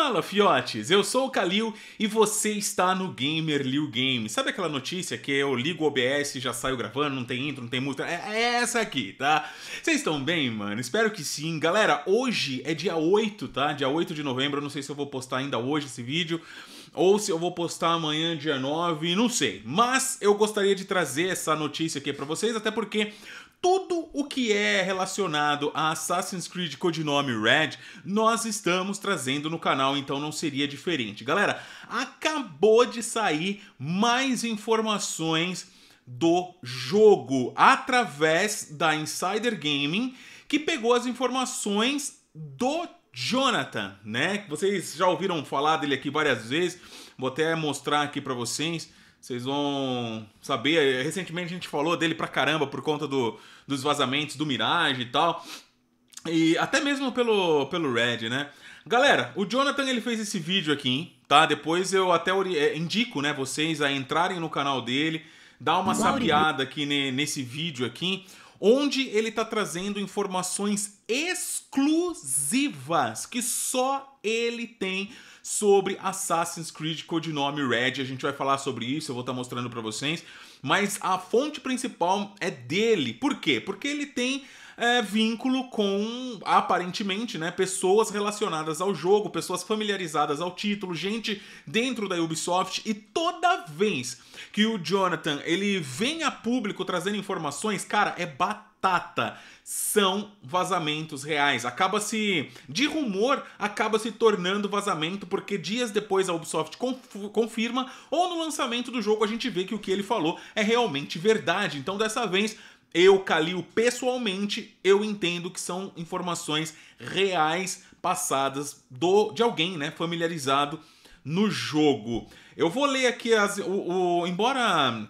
Fala, fiotes! Eu sou o Kalil e você está no Gamer Liu Game. Sabe aquela notícia que eu ligo o OBS e já saio gravando, não tem intro, não tem multa? É, é essa aqui, tá? Vocês estão bem, mano? Espero que sim. Galera, hoje é dia 8, tá? Dia 8 de novembro, eu não sei se eu vou postar ainda hoje esse vídeo ou se eu vou postar amanhã, dia 9, não sei. Mas eu gostaria de trazer essa notícia aqui para vocês, até porque tudo o que é relacionado a Assassin's Creed Codinome Red, nós estamos trazendo no canal, então não seria diferente. Galera, acabou de sair mais informações do jogo através da Insider Gaming, que pegou as informações do Jonathan, né? Vocês já ouviram falar dele aqui várias vezes. Vou até mostrar aqui para vocês vocês vão saber. É, recentemente a gente falou dele pra caramba por conta do, dos vazamentos do Mirage e tal. E até mesmo pelo, pelo Red, né? Galera, o Jonathan ele fez esse vídeo aqui, hein? tá? Depois eu até é, indico, né, vocês a entrarem no canal dele, dar uma sabiada sapiada aqui nesse vídeo aqui onde ele está trazendo informações exclusivas que só ele tem sobre Assassin's Creed Codinome Red. A gente vai falar sobre isso, eu vou estar tá mostrando para vocês, mas a fonte principal é dele. Por quê? Porque ele tem é, vínculo com, aparentemente, né, pessoas relacionadas ao jogo, pessoas familiarizadas ao título, gente dentro da Ubisoft. E toda vez que o Jonathan ele vem a público trazendo informações, cara, é batata batata são vazamentos reais. Acaba se de rumor, acaba se tornando vazamento porque dias depois a Ubisoft confirma ou no lançamento do jogo a gente vê que o que ele falou é realmente verdade. Então dessa vez eu, Calil, pessoalmente, eu entendo que são informações reais passadas do de alguém, né, familiarizado no jogo. Eu vou ler aqui as, o, o embora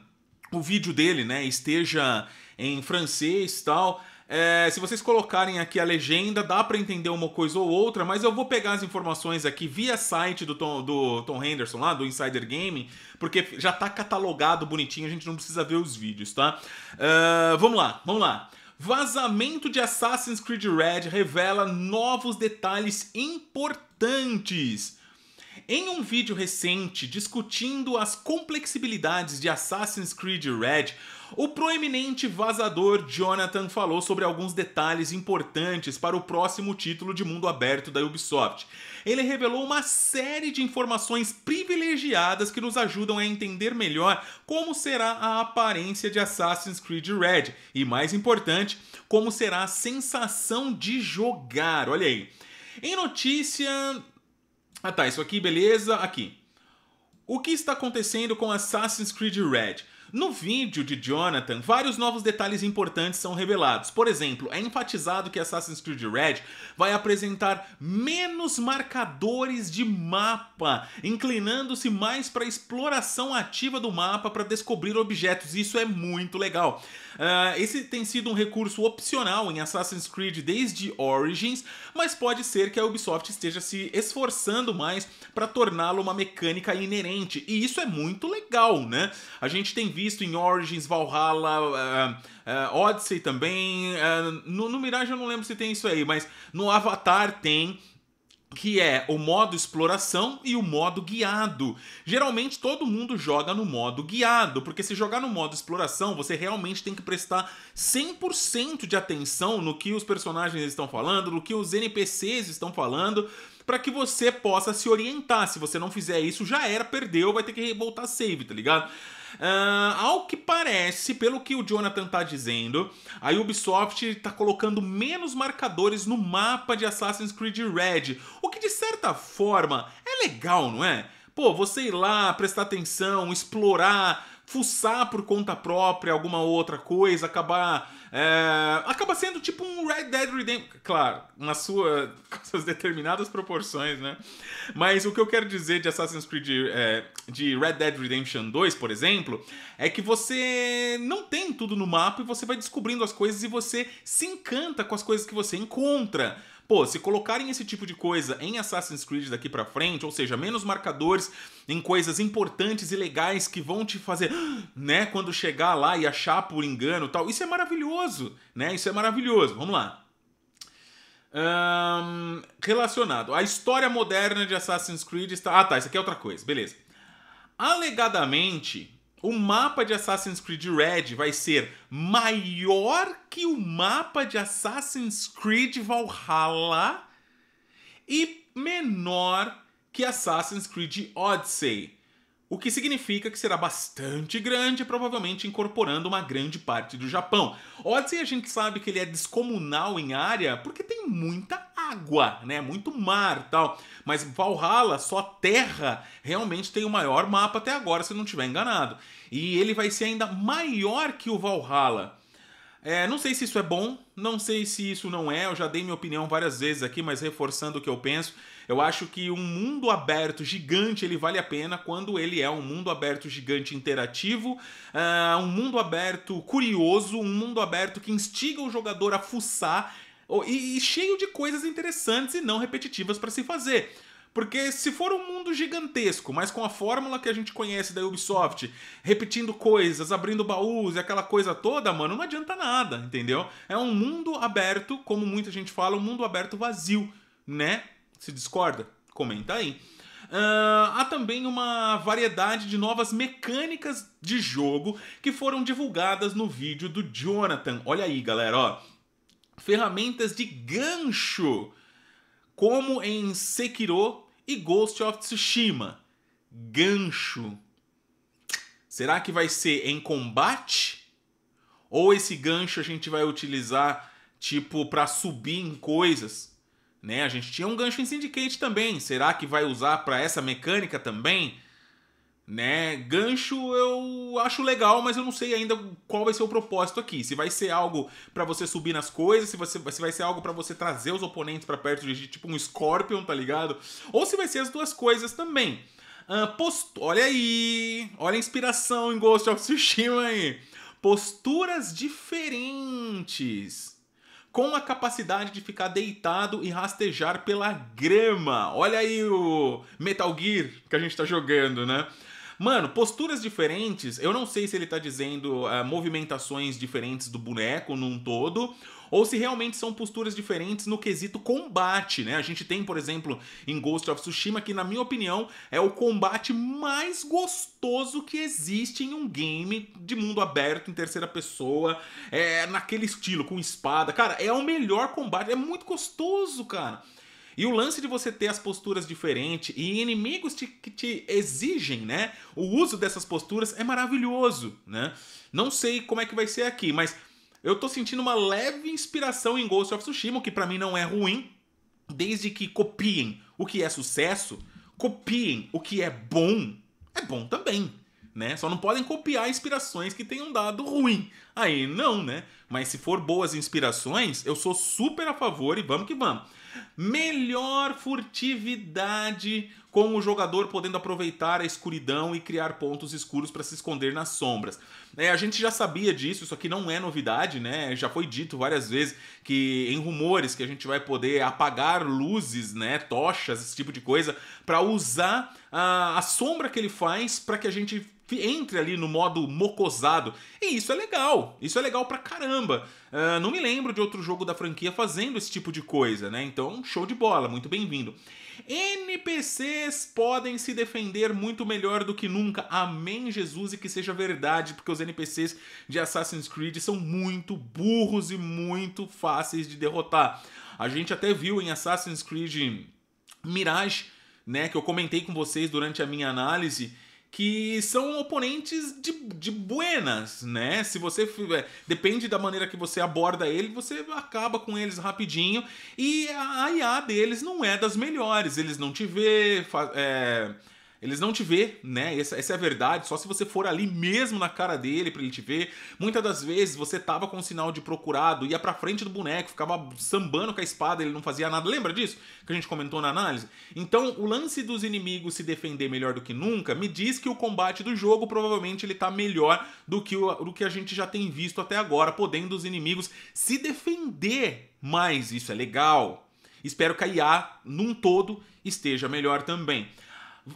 o vídeo dele, né, esteja em francês tal, é, se vocês colocarem aqui a legenda, dá para entender uma coisa ou outra, mas eu vou pegar as informações aqui via site do Tom, do Tom Henderson lá, do Insider Gaming, porque já tá catalogado bonitinho, a gente não precisa ver os vídeos, tá? Uh, vamos lá, vamos lá. Vazamento de Assassin's Creed Red revela novos detalhes importantes. Em um vídeo recente discutindo as complexibilidades de Assassin's Creed Red, o proeminente vazador Jonathan falou sobre alguns detalhes importantes para o próximo título de mundo aberto da Ubisoft. Ele revelou uma série de informações privilegiadas que nos ajudam a entender melhor como será a aparência de Assassin's Creed Red e, mais importante, como será a sensação de jogar. Olha aí. Em notícia. Ah tá, isso aqui, beleza, aqui. O que está acontecendo com Assassin's Creed Red? No vídeo de Jonathan, vários novos detalhes importantes são revelados. Por exemplo, é enfatizado que Assassin's Creed Red vai apresentar menos marcadores de mapa, inclinando-se mais para a exploração ativa do mapa para descobrir objetos. Isso é muito legal. Uh, esse tem sido um recurso opcional em Assassin's Creed desde Origins, mas pode ser que a Ubisoft esteja se esforçando mais para torná-lo uma mecânica inerente. E isso é muito legal, né? A gente tem visto em Origins, Valhalla, uh, uh, Odyssey também. Uh, no, no Mirage eu não lembro se tem isso aí, mas no Avatar tem que é o modo exploração e o modo guiado. Geralmente todo mundo joga no modo guiado, porque se jogar no modo exploração, você realmente tem que prestar 100% de atenção no que os personagens estão falando, no que os NPCs estão falando, para que você possa se orientar. Se você não fizer isso, já era, perdeu, vai ter que voltar save, tá ligado? Uh, ao que parece, pelo que o Jonathan tá dizendo, a Ubisoft tá colocando menos marcadores no mapa de Assassin's Creed Red, o que de certa forma é legal, não é? Pô, você ir lá, prestar atenção, explorar fuçar por conta própria alguma outra coisa, acabar. É, acaba sendo tipo um Red Dead Redemption. Claro, na sua, com suas determinadas proporções, né? Mas o que eu quero dizer de Assassin's Creed. É, de Red Dead Redemption 2, por exemplo, é que você não tem tudo no mapa e você vai descobrindo as coisas e você se encanta com as coisas que você encontra. Pô, se colocarem esse tipo de coisa em Assassin's Creed daqui para frente, ou seja, menos marcadores em coisas importantes e legais que vão te fazer, né, quando chegar lá e achar por engano, tal. Isso é maravilhoso, né? Isso é maravilhoso. Vamos lá. Um, relacionado. A história moderna de Assassin's Creed está. Ah, tá. Isso aqui é outra coisa. Beleza. Alegadamente, o mapa de Assassin's Creed Red vai ser maior que o mapa de Assassin's Creed Valhalla e menor que Assassin's Creed Odyssey. O que significa que será bastante grande, provavelmente incorporando uma grande parte do Japão. Odyssey a gente sabe que ele é descomunal em área porque tem muita água, né? Muito mar tal. Mas Valhalla, só terra, realmente tem o maior mapa até agora, se não estiver enganado. E ele vai ser ainda maior que o Valhalla. É, não sei se isso é bom, não sei se isso não é, eu já dei minha opinião várias vezes aqui, mas reforçando o que eu penso, eu acho que um mundo aberto gigante ele vale a pena quando ele é um mundo aberto gigante interativo, uh, um mundo aberto curioso, um mundo aberto que instiga o jogador a fuçar e, e cheio de coisas interessantes e não repetitivas para se fazer. Porque se for um mundo gigantesco, mas com a fórmula que a gente conhece da Ubisoft, repetindo coisas, abrindo baús e aquela coisa toda, mano, não adianta nada, entendeu? É um mundo aberto, como muita gente fala, um mundo aberto vazio, né? Se discorda? Comenta aí. Uh, há também uma variedade de novas mecânicas de jogo que foram divulgadas no vídeo do Jonathan. Olha aí, galera, ó ferramentas de gancho, como em Sekiro e Ghost of Tsushima. Gancho. Será que vai ser em combate? Ou esse gancho a gente vai utilizar tipo para subir em coisas? Né? A gente tinha um gancho em Syndicate também. Será que vai usar para essa mecânica também? né? Gancho eu acho legal, mas eu não sei ainda qual vai ser o propósito aqui. Se vai ser algo para você subir nas coisas, se, você, se vai ser algo para você trazer os oponentes para perto de tipo um Scorpion, tá ligado? Ou se vai ser as duas coisas também. Ah, post... Olha aí! Olha a inspiração em Ghost of Tsushima aí! Posturas diferentes com a capacidade de ficar deitado e rastejar pela grama. Olha aí o Metal Gear que a gente está jogando, né? Mano, posturas diferentes, eu não sei se ele tá dizendo uh, movimentações diferentes do boneco num todo, ou se realmente são posturas diferentes no quesito combate, né? A gente tem, por exemplo, em Ghost of Tsushima, que na minha opinião é o combate mais gostoso que existe em um game de mundo aberto, em terceira pessoa, é, naquele estilo, com espada. Cara, é o melhor combate, é muito gostoso, cara. E o lance de você ter as posturas diferentes e inimigos te, que te exigem, né? O uso dessas posturas é maravilhoso, né? Não sei como é que vai ser aqui, mas eu tô sentindo uma leve inspiração em Ghost of Tsushima, que para mim não é ruim, desde que copiem o que é sucesso, copiem o que é bom, é bom também. Né? Só não podem copiar inspirações que tenham dado ruim. Aí não, né? Mas se for boas inspirações, eu sou super a favor e vamos que vamos. Melhor furtividade, com o jogador podendo aproveitar a escuridão e criar pontos escuros para se esconder nas sombras. É, a gente já sabia disso, isso aqui não é novidade, né? Já foi dito várias vezes que em rumores que a gente vai poder apagar luzes, né, tochas, esse tipo de coisa, para usar a, a sombra que ele faz para que a gente entre ali no modo mocosado. E isso é legal, isso é legal pra caramba. Uh, não me lembro de outro jogo da franquia fazendo esse tipo de coisa, né? Então, show de bola, muito bem-vindo. NPCs podem se defender muito melhor do que nunca. Amém, Jesus, e que seja verdade, porque os NPCs de Assassin's Creed são muito burros e muito fáceis de derrotar. A gente até viu em Assassin's Creed Mirage, né, que eu comentei com vocês durante a minha análise, que são oponentes de, de buenas, né? Se você é, depende da maneira que você aborda ele, você acaba com eles rapidinho e a IA deles não é das melhores, eles não te vê, é, eles não te vê, né? Essa, essa, é a verdade. Só se você for ali mesmo na cara dele para ele te ver. Muitas das vezes você tava com um sinal de procurado, ia pra frente do boneco, ficava sambando com a espada, ele não fazia nada. Lembra disso? Que a gente comentou na análise? Então, o lance dos inimigos se defender melhor do que nunca me diz que o combate do jogo provavelmente ele tá melhor do que, o, do que a gente já tem visto até agora, podendo os inimigos se defender mais. Isso é legal. Espero que a IA, num todo, esteja melhor também.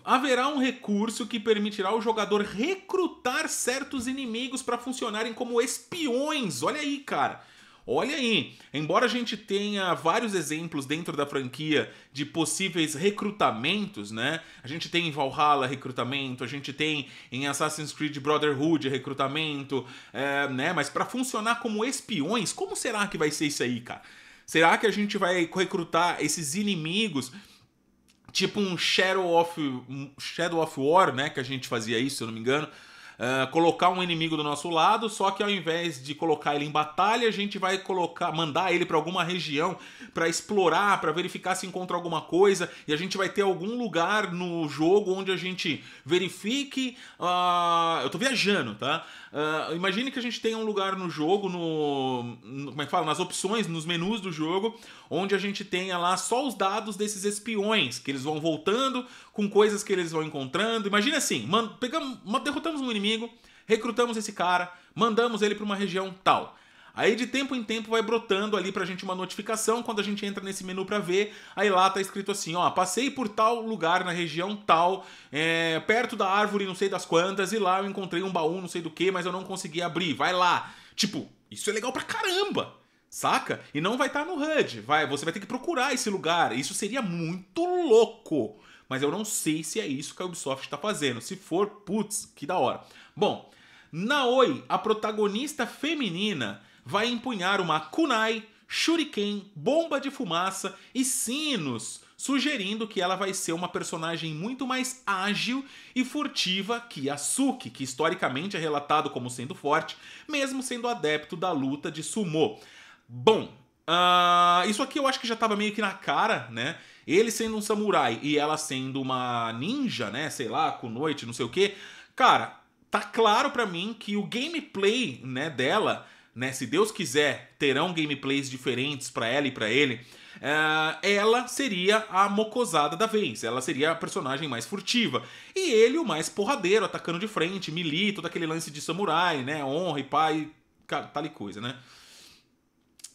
Haverá um recurso que permitirá ao jogador recrutar certos inimigos para funcionarem como espiões. Olha aí, cara. Olha aí, embora a gente tenha vários exemplos dentro da franquia de possíveis recrutamentos, né? A gente tem em Valhalla recrutamento, a gente tem em Assassin's Creed Brotherhood recrutamento, é, né? Mas para funcionar como espiões, como será que vai ser isso aí, cara? Será que a gente vai recrutar esses inimigos? tipo um Shadow of, Shadow of War, né? Que a gente fazia isso, se eu não me engano. Ah, colocar um inimigo do nosso lado, só que ao invés de colocar ele em batalha, a gente vai colocar, mandar ele para alguma região para explorar, para verificar se encontra alguma coisa, e a gente vai ter algum lugar no jogo onde a gente verifique. Uh, eu tô viajando, tá? Uh, imagine que a gente tenha um lugar no jogo, no, no, como é que fala, nas opções, nos menus do jogo, onde a gente tenha lá só os dados desses espiões que eles vão voltando com coisas que eles vão encontrando. Imagina assim, pegamos, derrotamos um inimigo inimigo, recrutamos esse cara, mandamos ele para uma região tal. Aí de tempo em tempo vai brotando ali pra gente uma notificação, quando a gente entra nesse menu pra ver, aí lá tá escrito assim, ó, passei por tal lugar na região tal, é, perto da árvore não sei das quantas, e lá eu encontrei um baú não sei do que, mas eu não consegui abrir, vai lá. Tipo, isso é legal pra caramba, saca? E não vai estar tá no HUD, vai, você vai ter que procurar esse lugar, isso seria muito louco mas eu não sei se é isso que a Ubisoft está fazendo. Se for, putz, que da hora. Bom, na Oi, a protagonista feminina vai empunhar uma kunai, shuriken, bomba de fumaça e sinos, sugerindo que ela vai ser uma personagem muito mais ágil e furtiva que a Suki, que historicamente é relatado como sendo forte, mesmo sendo adepto da luta de sumo. Bom, uh, isso aqui eu acho que já estava meio que na cara, né? Ele sendo um samurai e ela sendo uma ninja, né? Sei lá, com noite, não sei o quê. Cara, tá claro para mim que o gameplay, né, dela, né? Se Deus quiser, terão gameplays diferentes para ela e para ele. Uh, ela seria a mocosada da vez, ela seria a personagem mais furtiva. E ele, o mais porradeiro, atacando de frente, melee, todo aquele lance de samurai, né? Honra e pai, tal e coisa, né?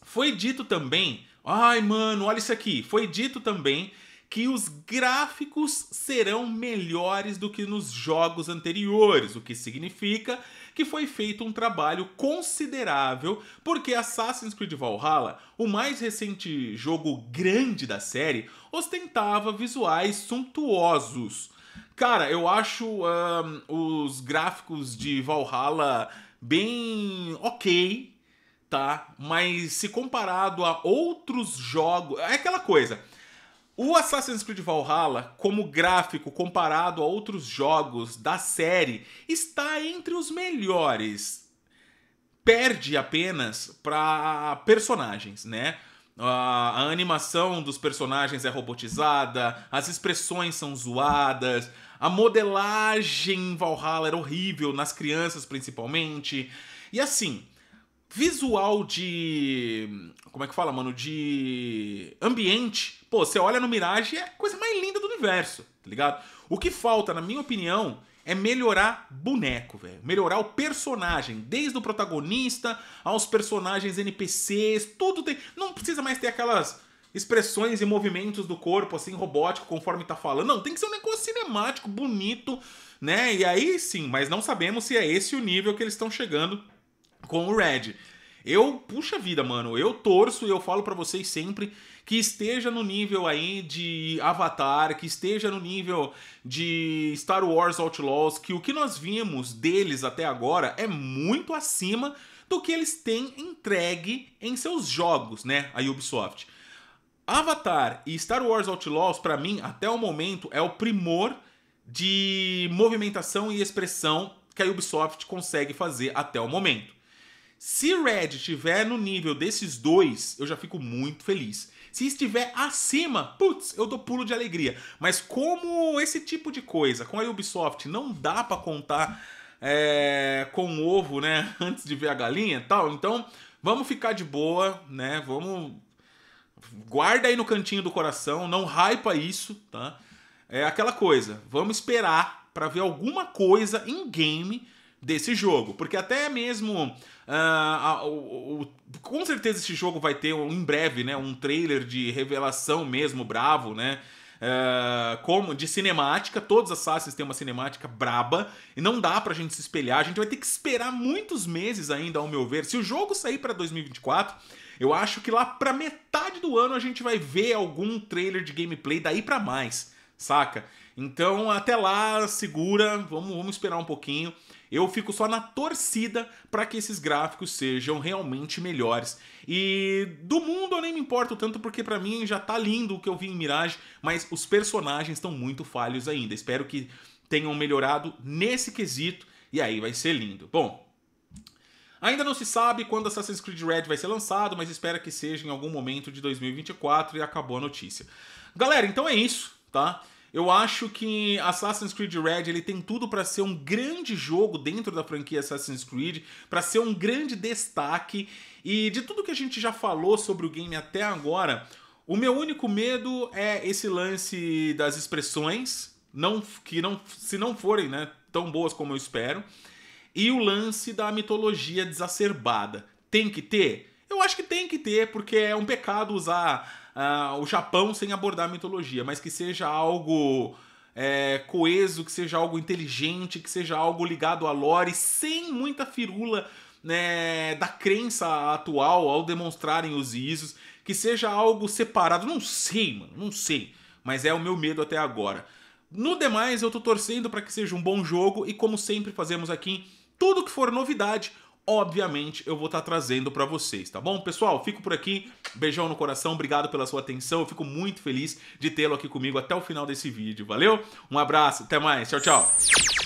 Foi dito também Ai, mano, olha isso aqui. Foi dito também que os gráficos serão melhores do que nos jogos anteriores, o que significa que foi feito um trabalho considerável, porque Assassin's Creed Valhalla, o mais recente jogo grande da série, ostentava visuais suntuosos. Cara, eu acho os gráficos de Valhalla bem ok tá? Mas se comparado a outros jogos, é aquela coisa. O Assassin's Creed Valhalla, como gráfico comparado a outros jogos da série, está entre os melhores. Perde apenas para personagens, né? A animação dos personagens é robotizada, as expressões são zoadas, a modelagem em Valhalla era horrível, nas crianças principalmente. E assim, visual de. Como é que fala, mano? De ambiente. Pô, você olha no Mirage é a coisa mais linda do universo, tá ligado? O que falta, na minha opinião, é melhorar boneco, velho. Melhorar o personagem, desde o protagonista aos personagens NPCs, tudo tem. Não precisa mais ter aquelas expressões e movimentos do corpo, assim, robótico, conforme tá falando. Não, tem que ser um negócio cinemático, bonito, né? E aí sim, mas não sabemos se é esse o nível que eles estão chegando com o Red. Eu, puxa vida, mano, eu torço e eu falo para vocês sempre que esteja no nível aí de Avatar, que esteja no nível de Star Wars Outlaws, que o que nós vimos deles até agora é muito acima do que eles têm entregue em seus jogos, né, a Ubisoft. Avatar e Star Wars Outlaws, para mim, até o momento, é o primor de movimentação e expressão que a Ubisoft consegue fazer até o momento. Se Red estiver no nível desses dois, eu já fico muito feliz. Se estiver acima, putz, eu dou pulo de alegria. Mas como esse tipo de coisa com a Ubisoft não dá para contar é, com o ovo, né, antes de ver a galinha, tal, então vamos ficar de boa, né? Vamos guarda aí no cantinho do coração, não hypa isso, tá? É aquela coisa, vamos esperar para ver alguma coisa em game desse jogo. Porque até mesmo. Uh, o, o, com certeza esse jogo vai ter em breve, né? Um trailer de revelação mesmo, bravo, né? Uh, como de cinemática, todos os Assassins têm uma cinemática braba e não dá pra gente se espelhar. A gente vai ter que esperar muitos meses ainda, ao meu ver. Se o jogo sair para 2024, eu acho que lá pra metade do ano a gente vai ver algum trailer de gameplay daí para mais, saca? Então até lá, segura, vamos, vamos esperar um pouquinho. Eu fico só na torcida para que esses gráficos sejam realmente melhores. E do mundo eu nem me importo tanto porque para mim já tá lindo o que eu vi em Mirage, mas os personagens estão muito falhos ainda. Espero que tenham melhorado nesse quesito e aí vai ser lindo. Bom, Ainda não se sabe quando Assassin's Creed Red vai ser lançado, mas espera que seja em algum momento de 2024 e acabou a notícia. Galera, então é isso, tá? Eu acho que Assassin's Creed Red ele tem tudo para ser um grande jogo dentro da franquia Assassin's Creed, para ser um grande destaque. E de tudo que a gente já falou sobre o game até agora, o meu único medo é esse lance das expressões, não que não se não forem, né, tão boas como eu espero, e o lance da mitologia desacerbada. Tem que ter? Eu acho que tem que ter, porque é um pecado usar uh, o Japão sem abordar a mitologia, mas que seja algo é, coeso, que seja algo inteligente, que seja algo ligado à lore, sem muita firula né, da crença atual ao demonstrarem os ISOs, que seja algo separado. Não sei, mano, não sei. Mas é o meu medo até agora. No demais, eu tô torcendo para que seja um bom jogo e, como sempre fazemos aqui, tudo que for novidade obviamente eu vou estar tá trazendo para vocês, tá bom? Pessoal, fico por aqui. Beijão no coração, obrigado pela sua atenção. Eu fico muito feliz de tê-lo aqui comigo até o final desse vídeo. Valeu? Um abraço, até mais. Tchau, tchau.